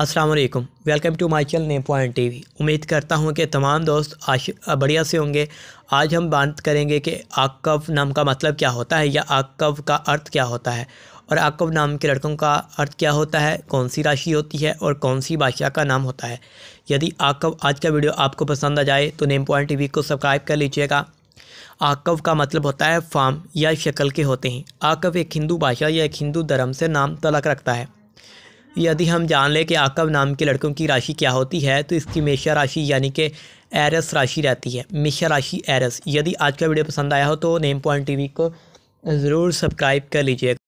अस्सलाम वालेकुम welcome to my channel name point TV उम्मीद करता हूँ कि तमाम दोस्त आश बढ़िया से होंगे आज हम बात करेंगे कि आकव नाम का मतलब क्या होता है या आकव का अर्थ क्या होता है और आकव नाम के लड़कों का अर्थ क्या होता है कौन सी राशि होती है और कौन सी बादशाह का नाम होता है यदि आकव आज का वीडियो आपको पसंद आ जाए तो नेम पॉइंट टी को सब्सक्राइब कर लीजिएगा आकव का मतलब होता है फार्म या शक्ल के होते हैं आकव एक हिंदू भाषा या एक हिंदू धर्म से नाम तलक रखता है यदि हम जान लें कि आकब नाम के लड़कों की राशि क्या होती है तो इसकी मेषा राशि यानी कि एरस राशि रहती है मेषा राशि एरस यदि आज का वीडियो पसंद आया हो तो नेम पॉइंट टीवी को ज़रूर सब्सक्राइब कर लीजिएगा